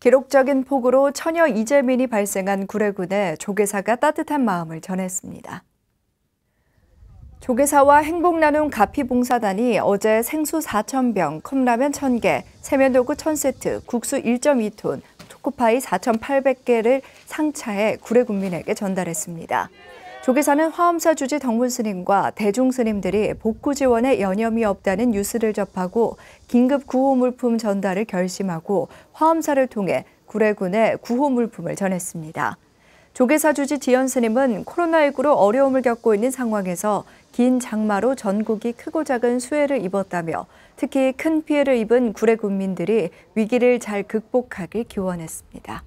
기록적인 폭우로 처녀 이재민이 발생한 구례군에 조계사가 따뜻한 마음을 전했습니다. 조계사와 행복나눔 가피봉사단이 어제 생수 4,000병, 컵라면 1,000개, 세면도구 1,000세트, 국수 1.2톤, 초코파이 4,800개를 상차해 구례 군민에게 전달했습니다. 조계사는 화엄사 주지 덕문 스님과 대중 스님들이 복구 지원에 여념이 없다는 뉴스를 접하고 긴급 구호 물품 전달을 결심하고 화엄사를 통해 구례군에 구호 물품을 전했습니다. 조계사 주지 지연 스님은 코로나19로 어려움을 겪고 있는 상황에서 긴 장마로 전국이 크고 작은 수해를 입었다며 특히 큰 피해를 입은 구례 군민들이 위기를 잘 극복하길 기원했습니다.